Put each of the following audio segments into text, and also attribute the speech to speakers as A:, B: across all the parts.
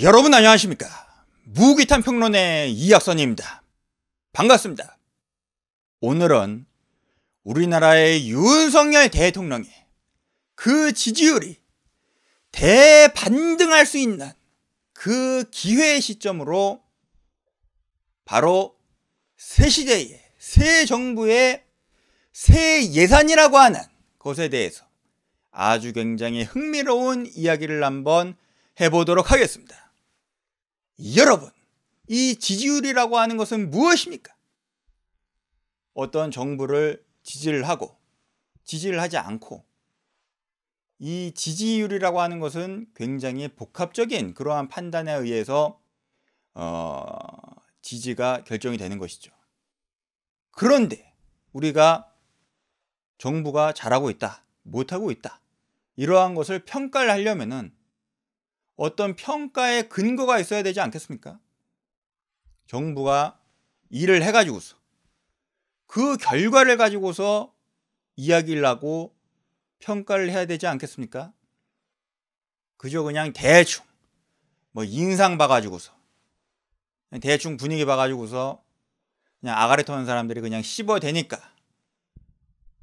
A: 여러분 안녕하십니까 무기탄 평론의 이학선입니다 반갑습니다 오늘은 우리나라의 윤석열 대통령의 그 지지율이 대반등할 수 있는 그 기회의 시점으로 바로 새 시대의 새 정부의 새 예산이라고 하는 것에 대해서 아주 굉장히 흥미로운 이야기를 한번 해보도록 하겠습니다. 여러분, 이 지지율이라고 하는 것은 무엇입니까? 어떤 정부를 지지를 하고 지지를 하지 않고 이 지지율이라고 하는 것은 굉장히 복합적인 그러한 판단에 의해서 어, 지지가 결정이 되는 것이죠. 그런데 우리가 정부가 잘하고 있다, 못하고 있다 이러한 것을 평가를 하려면은 어떤 평가의 근거가 있어야 되지 않겠습니까? 정부가 일을 해가지고서 그 결과를 가지고서 이야기를 하고 평가를 해야 되지 않겠습니까? 그저 그냥 대충 뭐 인상 봐가지고서 대충 분위기 봐가지고서 그냥 아가리 터는 사람들이 그냥 씹어대니까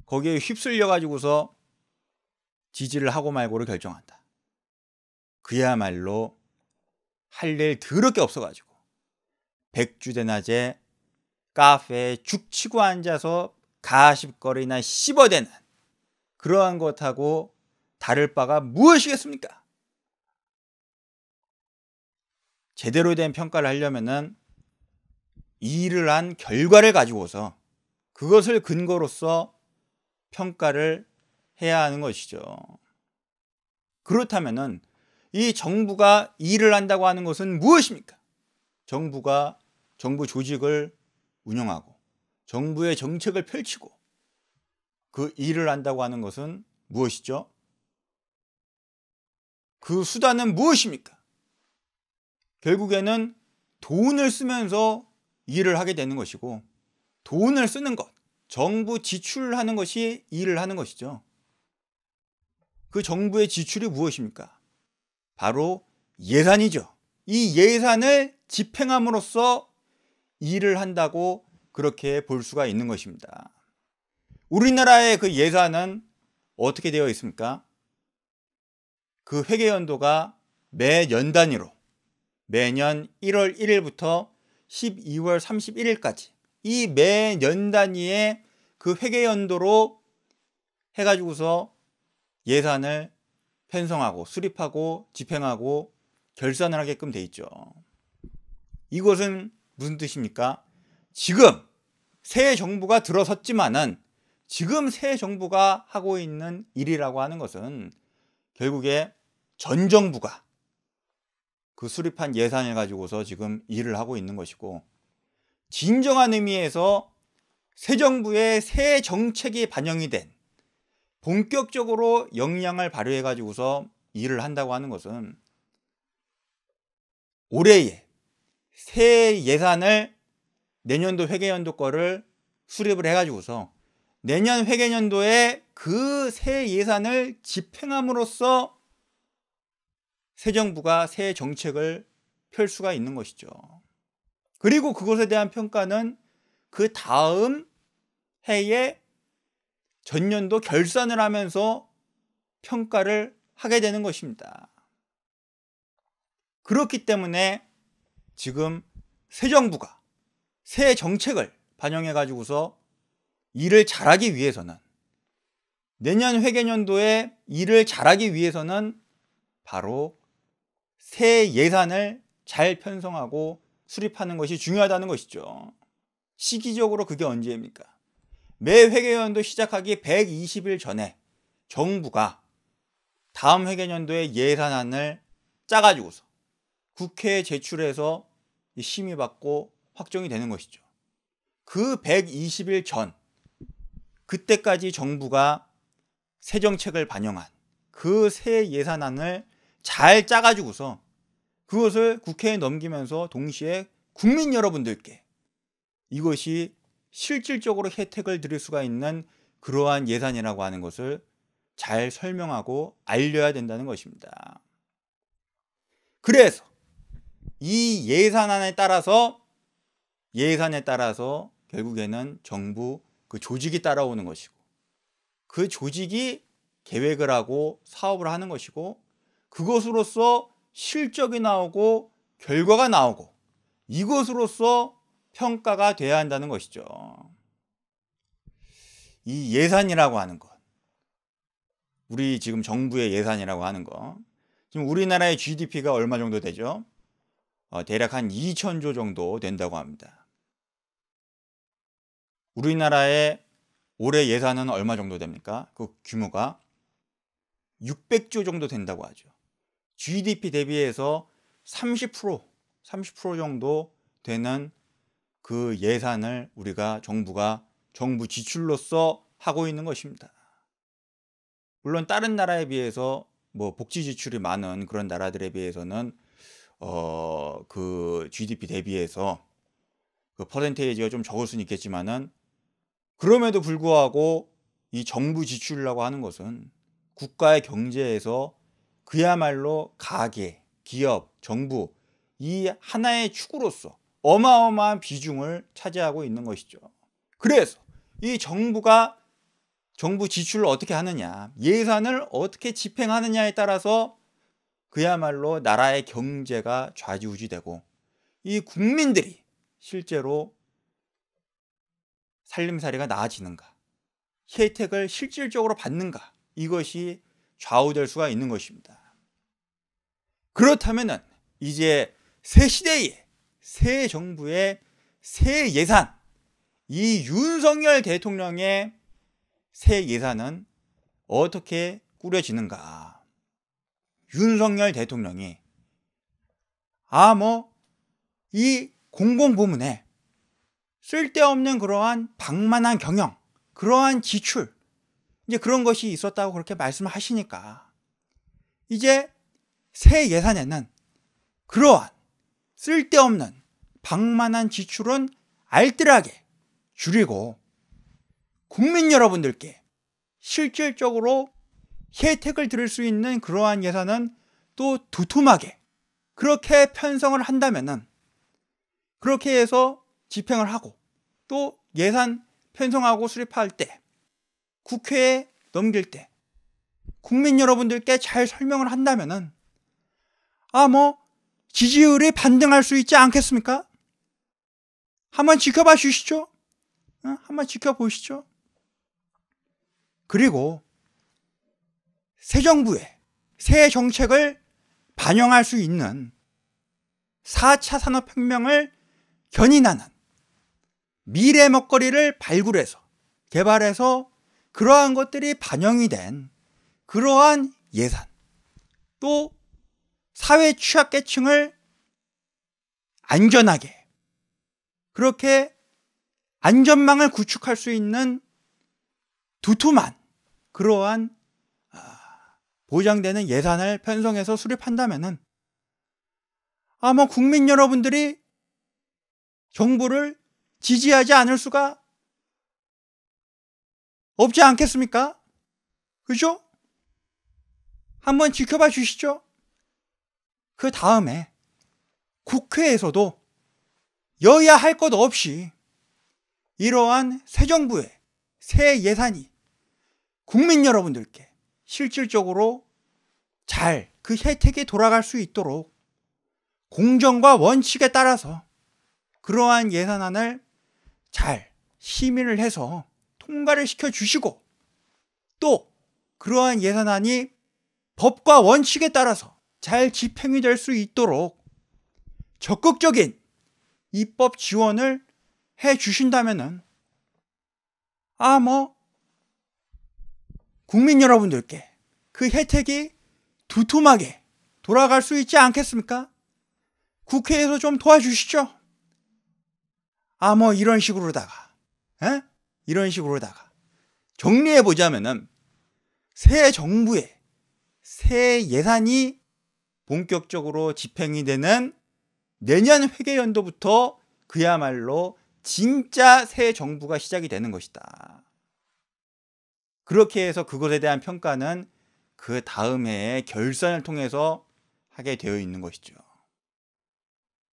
A: 거기에 휩쓸려가지고서 지지를 하고 말고를 결정한다. 그야말로 할일 더럽게 없어가지고 백주대낮에 카페에 죽치고 앉아서 가십거리나 씹어대는 그러한 것하고 다를 바가 무엇이겠습니까? 제대로 된 평가를 하려면은 일을 한 결과를 가지고서 그것을 근거로서 평가를 해야 하는 것이죠. 그렇다면은 이 정부가 일을 한다고 하는 것은 무엇입니까? 정부가 정부 조직을 운영하고 정부의 정책을 펼치고 그 일을 한다고 하는 것은 무엇이죠? 그 수단은 무엇입니까? 결국에는 돈을 쓰면서 일을 하게 되는 것이고 돈을 쓰는 것, 정부 지출하는 것이 일을 하는 것이죠. 그 정부의 지출이 무엇입니까? 바로 예산이죠. 이 예산을 집행함으로써 일을 한다고 그렇게 볼 수가 있는 것입니다. 우리나라의 그 예산은 어떻게 되어 있습니까? 그 회계 연도가 매년 단위로 매년 1월 1일부터 12월 31일까지 이 매년 단위의 그 회계 연도로 해가지고서 예산을 편성하고 수립하고 집행하고 결산을 하게끔 돼 있죠. 이것은 무슨 뜻입니까? 지금 새 정부가 들어섰지만은 지금 새 정부가 하고 있는 일이라고 하는 것은 결국에 전 정부가 그 수립한 예산을 가지고서 지금 일을 하고 있는 것이고 진정한 의미에서 새 정부의 새 정책이 반영이 된 본격적으로 역량을 발휘해 가지고서 일을 한다고 하는 것은 올해에 새 예산을 내년도 회계연도 거를 수립을 해 가지고서 내년 회계연도에 그 새 예산을 집행함으로써 새 정부가 새 정책을 펼 수가 있는 것이죠. 그리고 그것에 대한 평가는 그 다음 해에 전년도 결산을 하면서 평가를 하게 되는 것입니다. 그렇기 때문에 지금 새 정부가 새 정책을 반영해 가지고서 일을 잘하기 위해서는 내년 회계연도에 일을 잘하기 위해서는 바로 새 예산을 잘 편성하고 수립하는 것이 중요하다는 것이죠. 시기적으로 그게 언제입니까? 매 회계연도 시작하기 120일 전에 정부가 다음 회계연도의 예산안을 짜가지고서 국회에 제출해서 심의받고 확정이 되는 것이죠. 그 120일 전, 그때까지 정부가 새 정책을 반영한 그 새 예산안을 잘 짜가지고서 그것을 국회에 넘기면서 동시에 국민 여러분들께 이것이 실질적으로 혜택을 드릴 수가 있는 그러한 예산이라고 하는 것을 잘 설명하고 알려야 된다는 것입니다. 그래서 이 예산안에 따라서 예산에 따라서 결국에는 정부 그 조직이 따라오는 것이고 그 조직이 계획을 하고 사업을 하는 것이고 그것으로서 실적이 나오고 결과가 나오고 이것으로서 평가가 돼야 한다는 것이죠. 이 예산이라고 하는 것. 우리 지금 정부의 예산이라고 하는 거. 지금 우리나라의 GDP가 얼마 정도 되죠? 어, 대략 한 2천조 정도 된다고 합니다. 우리나라의 올해 예산은 얼마 정도 됩니까? 그 규모가 600조 정도 된다고 하죠. GDP 대비해서 30% 30% 정도 되는 그 예산을 우리가 정부가 정부 지출로서 하고 있는 것입니다. 물론 다른 나라에 비해서 뭐 복지 지출이 많은 그런 나라들에 비해서는 어 그 GDP 대비해서 그 퍼센테이지가 좀 적을 수는 있겠지만은 그럼에도 불구하고 이 정부 지출이라고 하는 것은 국가의 경제에서 그야말로 가계, 기업, 정부 이 하나의 축으로서 어마어마한 비중을 차지하고 있는 것이죠. 그래서 이 정부가 정부 지출을 어떻게 하느냐, 예산을 어떻게 집행하느냐에 따라서 그야말로 나라의 경제가 좌지우지되고 이 국민들이 실제로 살림살이가 나아지는가, 혜택을 실질적으로 받는가, 이것이 좌우될 수가 있는 것입니다. 그렇다면 이제 새 시대에 새 정부의 새 예산 이 윤석열 대통령의 새 예산은 어떻게 꾸려지는가? 윤석열 대통령이 아 뭐 이 공공부문에 쓸데없는 그러한 방만한 경영, 그러한 지출 이제 그런 것이 있었다고 그렇게 말씀을 하시니까 이제 새 예산에는 그러한 쓸데없는 방만한 지출은 알뜰하게 줄이고 국민 여러분들께 실질적으로 혜택을 드릴 수 있는 그러한 예산은 또 두툼하게 그렇게 편성을 한다면은 그렇게 해서 집행을 하고 또 예산 편성하고 수립할 때 국회에 넘길 때 국민 여러분들께 잘 설명을 한다면은 아뭐 지지율이 반등할 수 있지 않겠습니까? 한번 지켜봐 주시죠. 어? 한번 지켜보시죠. 그리고 새 정부의 새 정책을 반영할 수 있는 4차 산업혁명을 견인하는 미래 먹거리를 발굴해서 개발해서 그러한 것들이 반영이 된 그러한 예산 또 사회 취약계층을 안전하게 그렇게 안전망을 구축할 수 있는 두툼한 그러한 아, 보장되는 예산을 편성해서 수립한다면은 아마 국민 여러분들이 정부를 지지하지 않을 수가 없지 않겠습니까? 그죠? 한번 지켜봐 주시죠. 그 다음에 국회에서도 여야 할 것 없이 이러한 새 정부의 새 예산이 국민 여러분들께 실질적으로 잘 그 혜택이 돌아갈 수 있도록 공정과 원칙에 따라서 그러한 예산안을 잘 심의를 해서 통과를 시켜 주시고 또 그러한 예산안이 법과 원칙에 따라서 잘 집행이 될 수 있도록 적극적인 입법 지원을 해 주신다면은 아뭐 국민 여러분들께 그 혜택이 두툼하게 돌아갈 수 있지 않겠습니까? 국회에서 좀 도와주시죠. 아 뭐 이런 식으로다가 에? 이런 식으로다가 정리해 보자면은 새 정부의 새 예산이 본격적으로 집행이 되는 내년 회계 연도부터 그야말로 진짜 새 정부가 시작이 되는 것이다. 그렇게 해서 그것에 대한 평가는 그 다음 해에 결산을 통해서 하게 되어 있는 것이죠.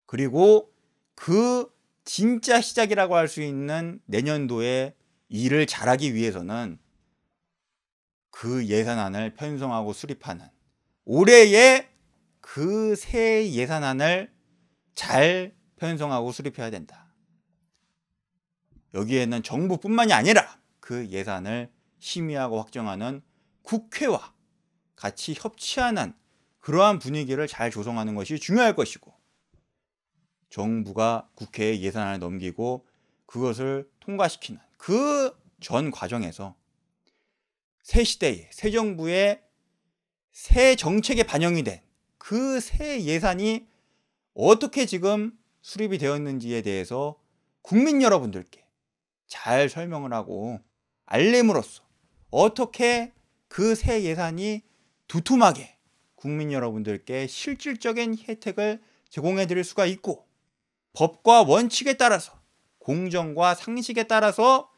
A: 그리고 그 진짜 시작이라고 할 수 있는 내년도에 일을 잘하기 위해서는 그 예산안을 편성하고 수립하는 올해의 그새 예산안을 잘 편성하고 수립해야 된다. 여기에는 정부뿐만이 아니라 그 예산을 심의하고 확정하는 국회와 같이 협치하는 그러한 분위기를 잘 조성하는 것이 중요할 것이고 정부가 국회에 예산안을 넘기고 그것을 통과시키는 그 전 과정에서 새 시대의 새 정부의 새 정책에 반영이 된 그새 예산이 어떻게 지금 수립이 되었는지에 대해서 국민 여러분들께 잘 설명을 하고 알림으로써 어떻게 그 새 예산이 두툼하게 국민 여러분들께 실질적인 혜택을 제공해 드릴 수가 있고 법과 원칙에 따라서 공정과 상식에 따라서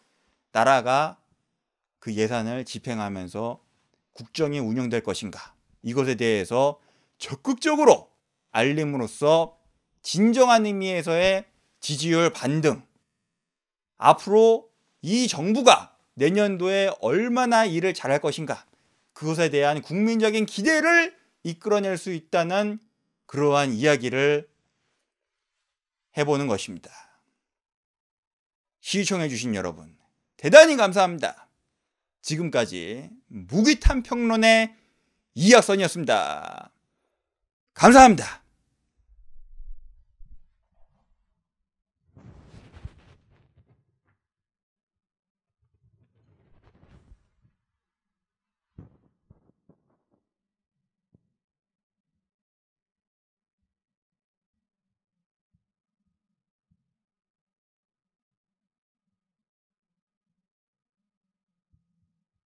A: 나라가 그 예산을 집행하면서 국정이 운영될 것인가 이것에 대해서 적극적으로 알림으로써 진정한 의미에서의 지지율 반등 앞으로 이 정부가 내년도에 얼마나 일을 잘할 것인가 그것에 대한 국민적인 기대를 이끌어낼 수 있다는 그러한 이야기를 해보는 것입니다. 시청해주신 여러분, 대단히 감사합니다. 지금까지 무기탄 평론의 이학선이었습니다. 감사합니다.